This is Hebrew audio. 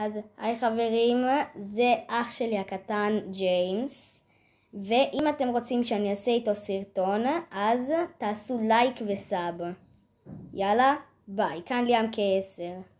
אז היי חברים, זה אח שלי הקטן ג'יימס, ואם אתם רוצים שאני אעשה איתו סרטון, אז תעשו לייק וסאב. יאללה, ביי. כאן ליאם כעשר.